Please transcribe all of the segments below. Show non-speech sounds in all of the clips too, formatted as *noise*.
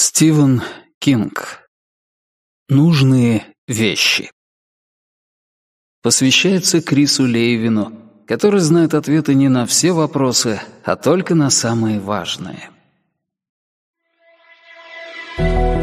Стивен Кинг. Нужные вещи. Посвящается Крису Лейвину, который знает ответы не на все вопросы, а только на самые важные. Thank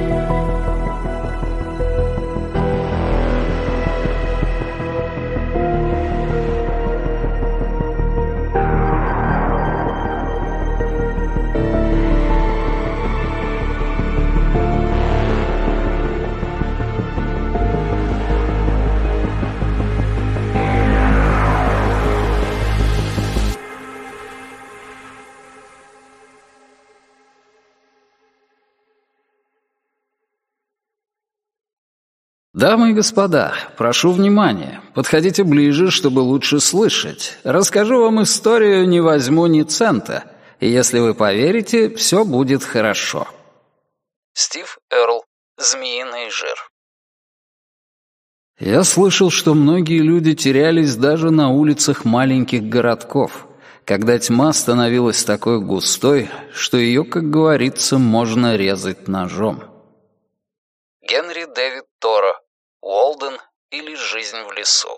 «Дамы и господа, прошу внимания. Подходите ближе, чтобы лучше слышать. Расскажу вам историю «Не возьму ни цента». И если вы поверите, все будет хорошо». Стив Эрл. Змеиный жир. Я слышал, что многие люди терялись даже на улицах маленьких городков, когда тьма становилась такой густой, что ее, как говорится, можно резать ножом. Генри Дэвид Торо, Уолден или Жизнь в лесу.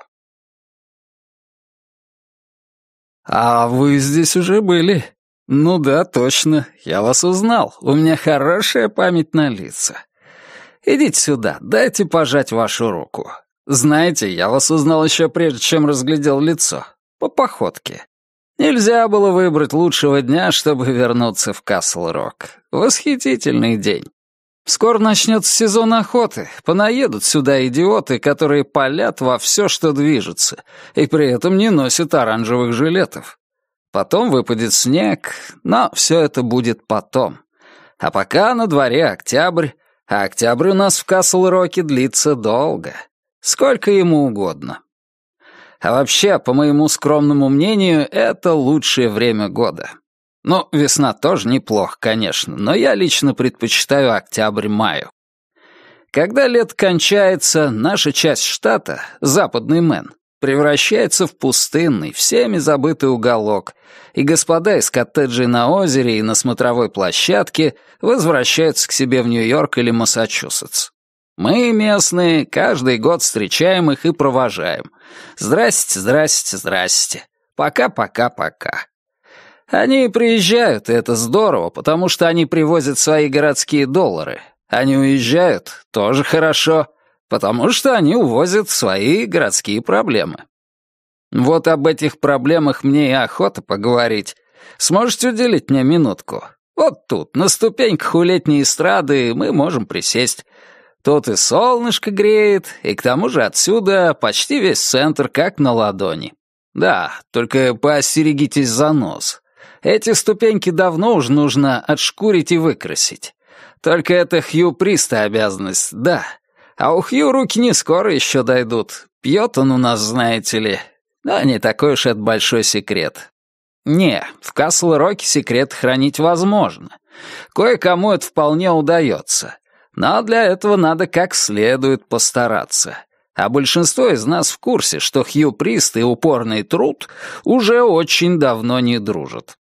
«А вы здесь уже были?» «Ну да, точно. Я вас узнал. У меня хорошая память на лица. Идите сюда, дайте пожать вашу руку. Знаете, я вас узнал еще прежде, чем разглядел лицо. По походке. Нельзя было выбрать лучшего дня, чтобы вернуться в Касл-Рок. Восхитительный день. Скоро начнется сезон охоты. Понаедут сюда идиоты, которые палят во все, что движется, и при этом не носят оранжевых жилетов. Потом выпадет снег, но все это будет потом. А пока на дворе октябрь, а октябрь у нас в Касл-Роке длится долго. Сколько ему угодно. А вообще, по моему скромному мнению, это лучшее время года. Ну, весна тоже неплохо, конечно, но я лично предпочитаю октябрь-маю. Когда лет кончается, наша часть штата, западный Мэн, превращается в пустынный, всеми забытый уголок, и господа из коттеджей на озере и на смотровой площадке возвращаются к себе в Нью-Йорк или Массачусетс. Мы, местные, каждый год встречаем их и провожаем. Здрасте, здрасте, здрасте. Пока-пока-пока. Они приезжают, и это здорово, потому что они привозят свои городские доллары. Они уезжают, тоже хорошо, потому что они увозят свои городские проблемы. Вот об этих проблемах мне и охота поговорить. Сможете уделить мне минутку? Вот тут, на ступеньках у летней эстрады, мы можем присесть. Тут и солнышко греет, и к тому же отсюда почти весь центр как на ладони. Да, только поостерегитесь за нос. Эти ступеньки давно уж нужно отшкурить и выкрасить. Только это Хью Приста обязанность, да. А у Хью руки не скоро еще дойдут. Пьет он у нас, знаете ли. Да не такой уж это большой секрет. Не, в Касл-Роке секрет хранить возможно. Кое-кому это вполне удается. Но для этого надо как следует постараться. А большинство из нас в курсе, что Хью Прист и упорный труд уже очень давно не дружат.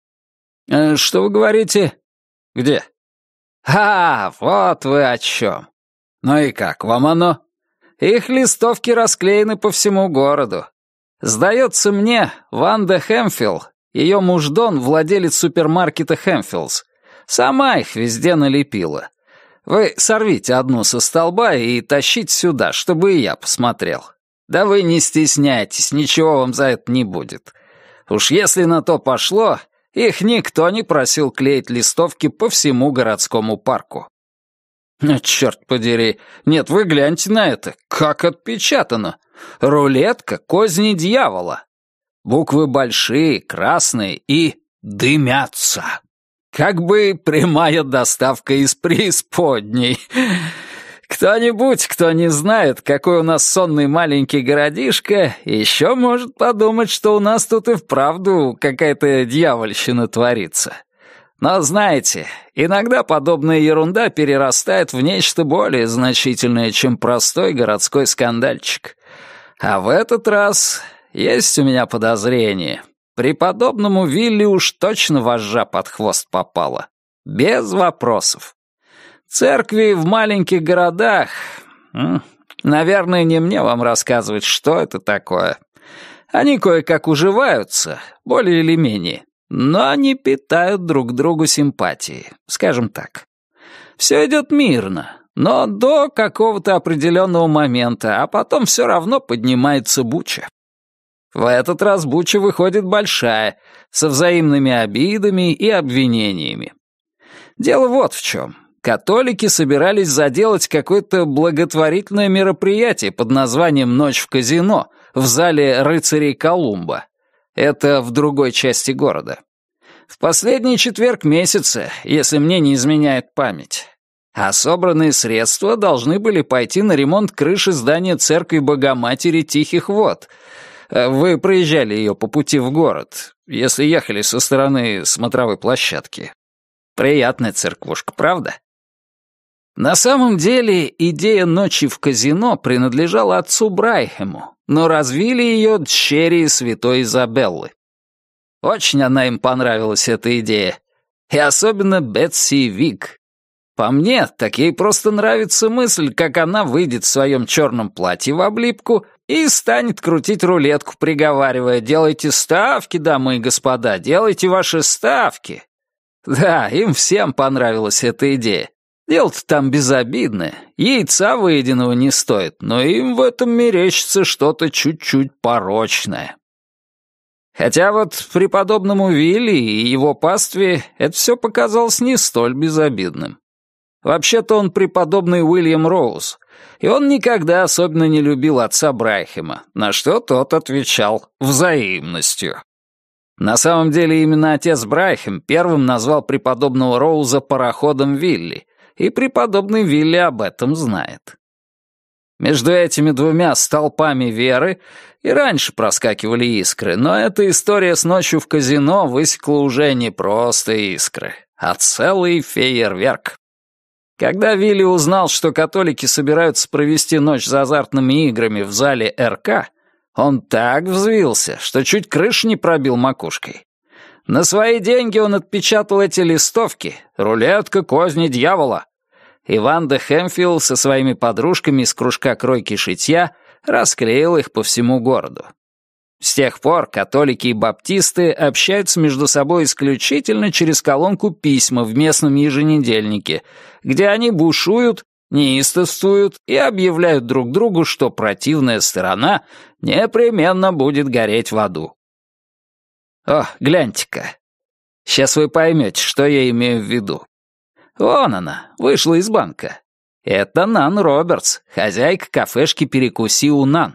Э, «Что вы говорите?» «Где?» «А, вот вы о чем!» «Ну и как вам оно?» «Их листовки расклеены по всему городу. Сдается мне, Ванда Хэмфилл, ее муж Дон — владелец супермаркета Хэмфилс. Сама их везде налепила. Вы сорвите одну со столба и тащите сюда, чтобы и я посмотрел. Да вы не стесняйтесь, ничего вам за это не будет. Уж если на то пошло, их никто не просил клеить листовки по всему городскому парку. А, черт подери, нет, вы гляньте на это, как отпечатано. Рулетка козни дьявола. Буквы большие, красные и дымятся. Как бы прямая доставка из преисподней. Кто-нибудь, кто не знает, какой у нас сонный маленький городишко, еще может подумать, что у нас тут и вправду какая-то дьявольщина творится. Но знаете, иногда подобная ерунда перерастает в нечто более значительное, чем простой городской скандальчик. А в этот раз есть у меня подозрение. Преподобному Вилли уж точно вожжа под хвост попала. Без вопросов. Церкви в маленьких городах... Наверное, не мне вам рассказывать, что это такое. Они кое-как уживаются, более или менее, но они питают друг другу симпатии, скажем так. Все идет мирно, но до какого-то определенного момента, а потом все равно поднимается буча. В этот раз буча выходит большая, со взаимными обидами и обвинениями. Дело вот в чем католики собирались заделать какое-то благотворительное мероприятие под названием «Ночь в казино» в зале рыцарей Колумба. Это в другой части города. В последний четверг месяца, если мне не изменяет память. А собранные средства должны были пойти на ремонт крыши здания церкви Богоматери Тихих Вод. Вы проезжали ее по пути в город, если ехали со стороны смотровой площадки. Приятная церквушка, правда? На самом деле, идея ночи в казино принадлежала отцу Брайхему, но развили ее дщери святой Изабеллы. Очень она им понравилась, эта идея. И особенно Бетси Вик. По мне, так ей просто нравится мысль, как она выйдет в своем черном платье в облипку и станет крутить рулетку, приговаривая «Делайте ставки, дамы и господа, делайте ваши ставки». Да, им всем понравилась эта идея. Дело-то там безобидное. Яйца выеденного не стоит, но им в этом мерещится что-то чуть-чуть порочное. Хотя вот преподобному Вилли и его пастве это все показалось не столь безобидным. Вообще-то он преподобный Уильям Роуз, и он никогда особенно не любил отца Брайхема, на что тот отвечал взаимностью. На самом деле именно отец Брайхем первым назвал преподобного Роуза пароходом Вилли, и преподобный Вилли об этом знает. Между этими двумя столпами веры и раньше проскакивали искры, но эта история с ночью в казино высекла уже не просто искры, а целый фейерверк. Когда Вилли узнал, что католики собираются провести ночь за азартными играми в зале РК, он так взвился, что чуть крыш не пробил макушкой. На свои деньги он отпечатал эти листовки «Рулетка козни дьявола». Иван де Хэмфилл со своими подружками из кружка кройки шитья расклеил их по всему городу. С тех пор католики и баптисты общаются между собой исключительно через колонку письма в местном еженедельнике, где они бушуют, неистовствуют и объявляют друг другу, что противная сторона непременно будет гореть в аду. О, гляньте-ка. Сейчас вы поймете, что я имею в виду. Вон она, вышла из банка. Это Нан Робертс, хозяйка кафешки «Перекуси у Нан».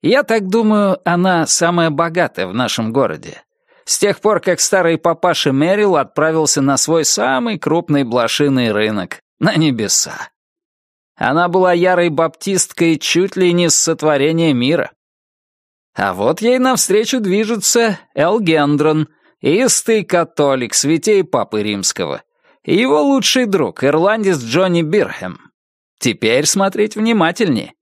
Я так думаю, она самая богатая в нашем городе. С тех пор, как старый папаша Мерил отправился на свой самый крупный блошиный рынок, на небеса. Она была ярой баптисткой чуть ли не с сотворения мира. А вот ей навстречу движется Элгендрон, истый католик, святей Папы Римского, и его лучший друг, ирландец Джонни Бирхэм. Теперь смотреть внимательнее.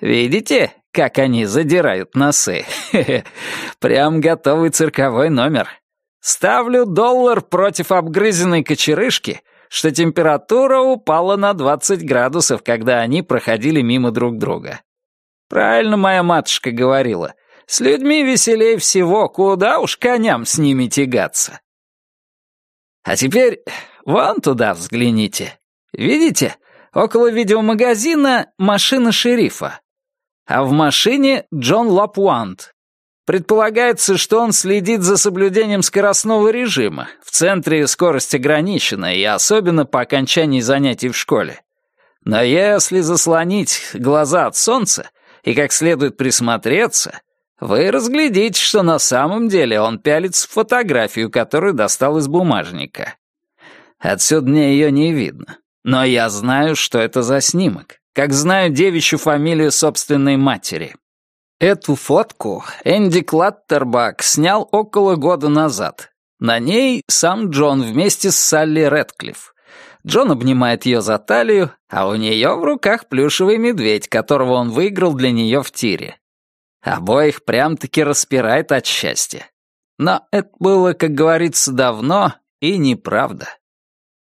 Видите, как они задирают носы? *laughs* Прям готовый цирковой номер. Ставлю доллар против обгрызенной кочерышки, что температура упала на 20 градусов, когда они проходили мимо друг друга. Правильно моя матушка говорила — с людьми веселей всего, куда уж коням с ними тягаться. А теперь вон туда взгляните. Видите, около видеомагазина машина шерифа. А в машине Джон Лапуант. Предполагается, что он следит за соблюдением скоростного режима. В центре скорость ограничена, и особенно по окончании занятий в школе. Но если заслонить глаза от солнца и как следует присмотреться, вы разглядите, что на самом деле он пялится в фотографию, которую достал из бумажника. Отсюда мне ее не видно. Но я знаю, что это за снимок, как знаю девичью фамилию собственной матери. Эту фотку Энди Клаттербак снял около года назад. На ней сам Джон вместе с Салли Редклифф. Джон обнимает ее за талию, а у нее в руках плюшевый медведь, которого он выиграл для нее в тире. Обоих прям-таки распирает от счастья. Но это было, как говорится, давно и неправда.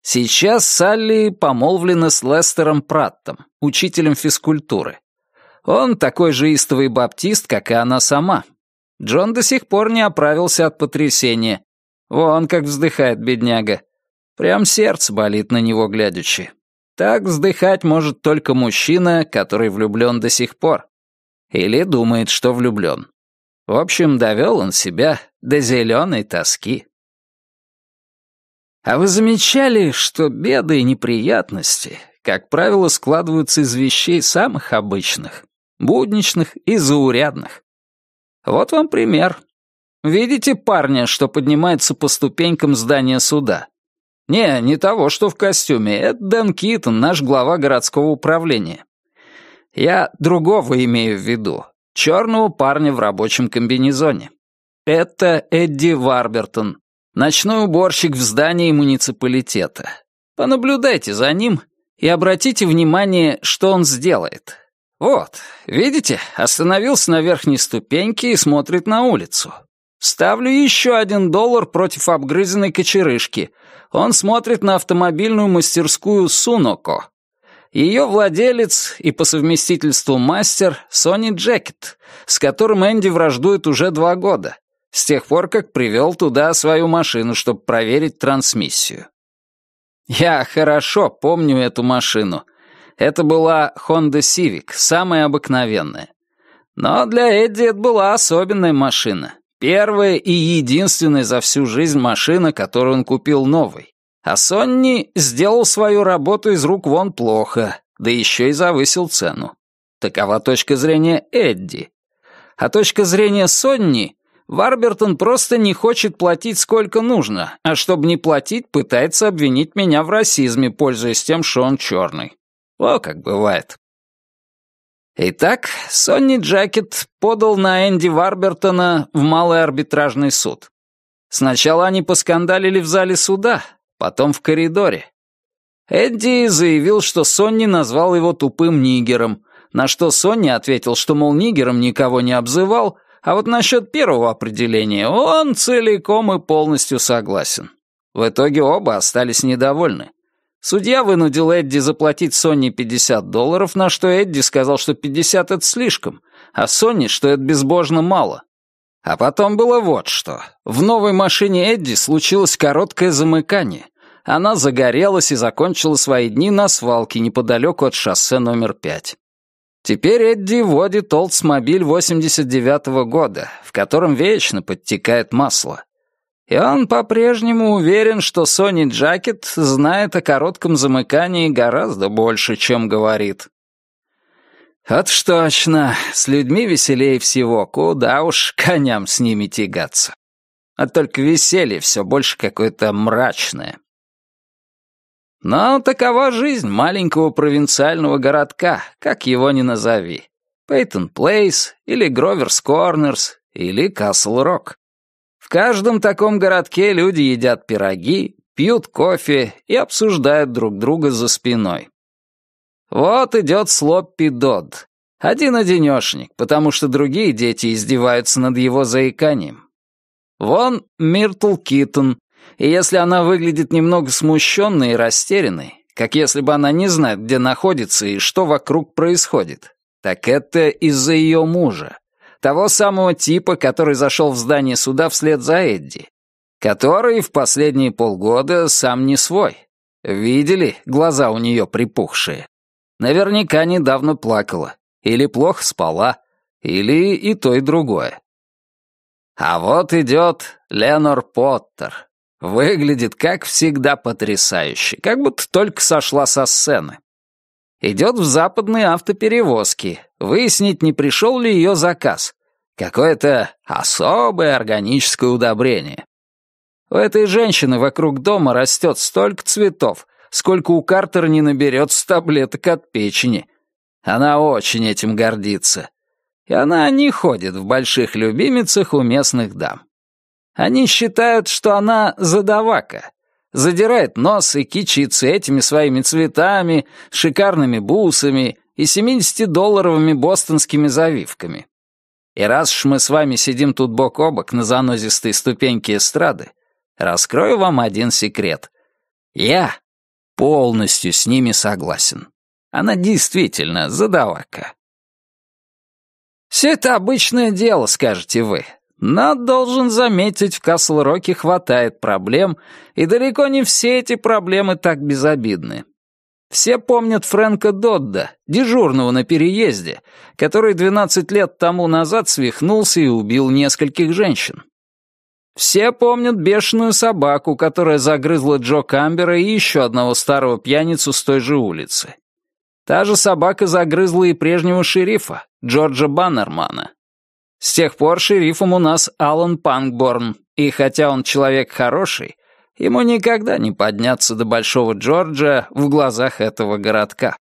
Сейчас Салли помолвлена с Лестером Праттом, учителем физкультуры. Он такой же истовый баптист, как и она сама. Джон до сих пор не оправился от потрясения. Вон как вздыхает бедняга. Прям сердце болит на него глядячи. Так вздыхать может только мужчина, который влюблен до сих пор. Или думает, что влюблен. В общем, довел он себя до зеленой тоски. А вы замечали, что беды и неприятности, как правило, складываются из вещей самых обычных, будничных и заурядных? Вот вам пример. Видите парня, что поднимается по ступенькам здания суда? Не, не того, что в костюме. Это Дэн Китон, наш глава городского управления. Я другого имею в виду. Черного парня в рабочем комбинезоне. Это Эдди Варбертон, ночной уборщик в здании муниципалитета. Понаблюдайте за ним и обратите внимание, что он сделает. Вот, видите, остановился на верхней ступеньке и смотрит на улицу. Ставлю еще один доллар против обгрызенной кочерышки. Он смотрит на автомобильную мастерскую «Суноко». Ее владелец и по совместительству мастер Сони Джекет, с которым Энди враждует уже два года, с тех пор, как привел туда свою машину, чтобы проверить трансмиссию. Я хорошо помню эту машину. Это была Honda Civic, самая обыкновенная. Но для Эдди это была особенная машина. Первая и единственная за всю жизнь машина, которую он купил новой. А Сонни сделал свою работу из рук вон плохо, да еще и завысил цену. Такова точка зрения Эдди. А точка зрения Сонни — Варбертон просто не хочет платить сколько нужно, а чтобы не платить, пытается обвинить меня в расизме, пользуясь тем, что он черный. О, как бывает. Итак, Сонни Джакет подал на Энди Варбертона в малый арбитражный суд. Сначала они поскандалили в зале суда, потом в коридоре. Эдди заявил, что Сонни назвал его тупым нигером, на что Сонни ответил, что, мол, нигером никого не обзывал, а вот насчет первого определения он целиком и полностью согласен. В итоге оба остались недовольны. Судья вынудил Эдди заплатить Сонни 50 долларов, на что Эдди сказал, что 50 — это слишком, а Сонни, что это безбожно мало. А потом было вот что. В новой машине Эдди случилось короткое замыкание она загорелась и закончила свои дни на свалке неподалеку от шоссе номер 5. Теперь Эдди водит Oldsmobile 89-го года, в котором вечно подтекает масло. И он по-прежнему уверен, что Сони Джакет знает о коротком замыкании гораздо больше, чем говорит. «Вот что точно, с людьми веселее всего, куда уж коням с ними тягаться. А только веселье все больше какое-то мрачное». Но такова жизнь маленького провинциального городка, как его ни назови. Пейтон Плейс или Гроверс Корнерс или Касл Рок. В каждом таком городке люди едят пироги, пьют кофе и обсуждают друг друга за спиной. Вот идет Слоппи Дод. Один-одинешник, потому что другие дети издеваются над его заиканием. Вон Миртл Китон и если она выглядит немного смущенной и растерянной, как если бы она не знает, где находится и что вокруг происходит, так это из-за ее мужа, того самого типа, который зашел в здание суда вслед за Эдди, который в последние полгода сам не свой. Видели, глаза у нее припухшие. Наверняка недавно плакала, или плохо спала, или и то, и другое. А вот идет Ленор Поттер, Выглядит, как всегда, потрясающе, как будто только сошла со сцены. Идет в западные автоперевозки, выяснить, не пришел ли ее заказ. Какое-то особое органическое удобрение. У этой женщины вокруг дома растет столько цветов, сколько у Картера не наберется таблеток от печени. Она очень этим гордится. И она не ходит в больших любимицах у местных дам. Они считают, что она задавака. Задирает нос и кичится этими своими цветами, шикарными бусами и 70-долларовыми бостонскими завивками. И раз ж мы с вами сидим тут бок о бок на занозистой ступеньке эстрады, раскрою вам один секрет. Я полностью с ними согласен. Она действительно задавака. «Все это обычное дело», — скажете вы. Но, должен заметить, в Касл-Роке хватает проблем, и далеко не все эти проблемы так безобидны. Все помнят Фрэнка Додда, дежурного на переезде, который 12 лет тому назад свихнулся и убил нескольких женщин. Все помнят бешеную собаку, которая загрызла Джо Камбера и еще одного старого пьяницу с той же улицы. Та же собака загрызла и прежнего шерифа, Джорджа Баннермана, с тех пор шерифом у нас Алан Пангборн, и хотя он человек хороший, ему никогда не подняться до Большого Джорджа в глазах этого городка.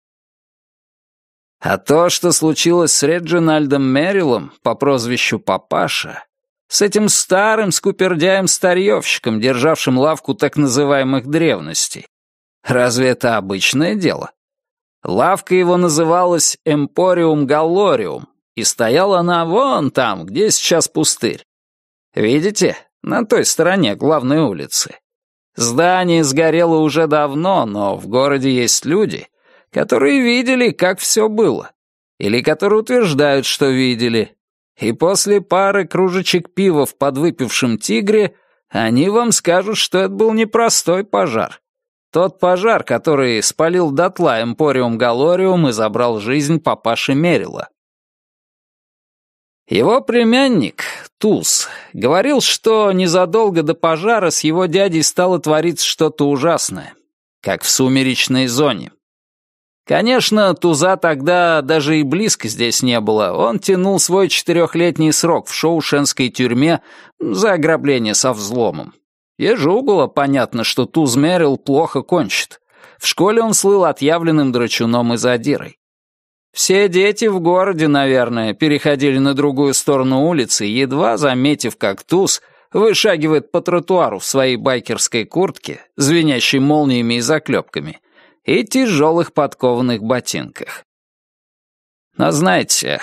А то, что случилось с Реджинальдом Мерилом по прозвищу Папаша, с этим старым скупердяем-старьевщиком, державшим лавку так называемых древностей, разве это обычное дело? Лавка его называлась «Эмпориум Галлориум», и стояла она вон там, где сейчас пустырь. Видите, на той стороне главной улицы. Здание сгорело уже давно, но в городе есть люди, которые видели, как все было, или которые утверждают, что видели. И после пары кружечек пива в подвыпившем тигре они вам скажут, что это был непростой пожар. Тот пожар, который спалил дотла Эмпориум Галлориум и забрал жизнь папаши Мерила. Его племянник, Туз, говорил, что незадолго до пожара с его дядей стало твориться что-то ужасное, как в сумеречной зоне. Конечно, Туза тогда даже и близко здесь не было. Он тянул свой четырехлетний срок в шоушенской тюрьме за ограбление со взломом. Ежу было понятно, что Туз Мерил плохо кончит. В школе он слыл отъявленным драчуном и задирой. Все дети в городе, наверное, переходили на другую сторону улицы, едва заметив, как туз вышагивает по тротуару в своей байкерской куртке, звенящей молниями и заклепками, и тяжелых подкованных ботинках. Но знаете,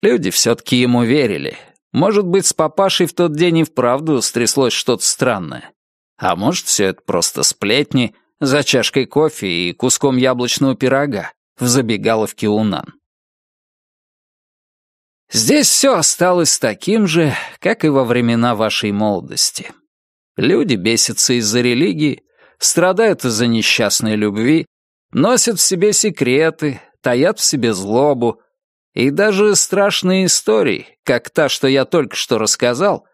люди все-таки ему верили. Может быть, с папашей в тот день и вправду стряслось что-то странное. А может, все это просто сплетни за чашкой кофе и куском яблочного пирога в забегаловке Унан. Здесь все осталось таким же, как и во времена вашей молодости. Люди бесятся из-за религии, страдают из-за несчастной любви, носят в себе секреты, таят в себе злобу, и даже страшные истории, как та, что я только что рассказал,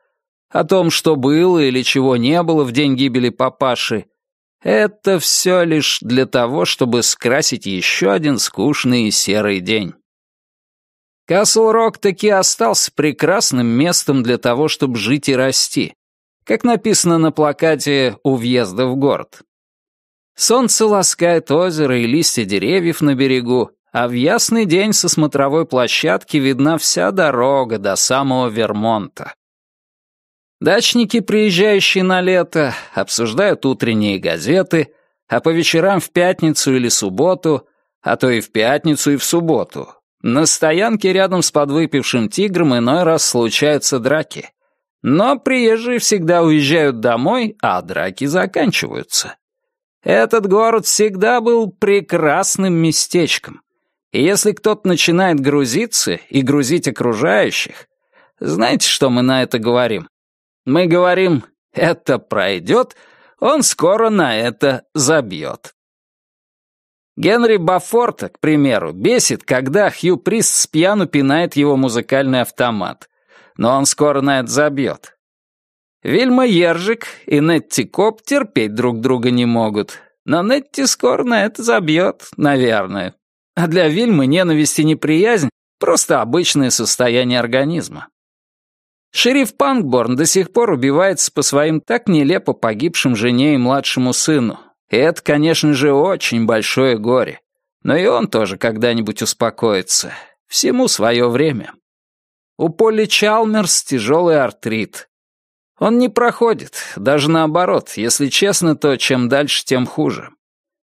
о том, что было или чего не было в день гибели папаши, это все лишь для того, чтобы скрасить еще один скучный и серый день. Касл-Рок таки остался прекрасным местом для того, чтобы жить и расти, как написано на плакате у въезда в город. Солнце ласкает озеро и листья деревьев на берегу, а в ясный день со смотровой площадки видна вся дорога до самого Вермонта. Дачники, приезжающие на лето, обсуждают утренние газеты, а по вечерам в пятницу или субботу, а то и в пятницу и в субботу, на стоянке рядом с подвыпившим тигром иной раз случаются драки. Но приезжие всегда уезжают домой, а драки заканчиваются. Этот город всегда был прекрасным местечком. И если кто-то начинает грузиться и грузить окружающих, знаете, что мы на это говорим? Мы говорим «это пройдет», он скоро на это забьет. Генри Бафорта, к примеру, бесит, когда Хью Прист с пьяну пинает его музыкальный автомат. Но он скоро на это забьет. Вильма Ержик и Нетти Коп терпеть друг друга не могут. Но Нетти скоро на это забьет, наверное. А для Вильмы ненависть и неприязнь — просто обычное состояние организма. Шериф Панкборн до сих пор убивается по своим так нелепо погибшим жене и младшему сыну. И это, конечно же, очень большое горе. Но и он тоже когда-нибудь успокоится. Всему свое время. У Полли Чалмерс тяжелый артрит. Он не проходит, даже наоборот. Если честно, то чем дальше, тем хуже.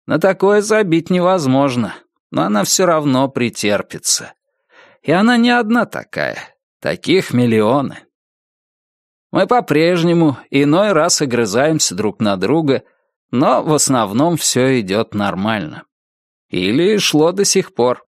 На такое забить невозможно, но она все равно претерпится. И она не одна такая. Таких миллионы. Мы по-прежнему иной раз огрызаемся друг на друга, но в основном все идет нормально. Или шло до сих пор.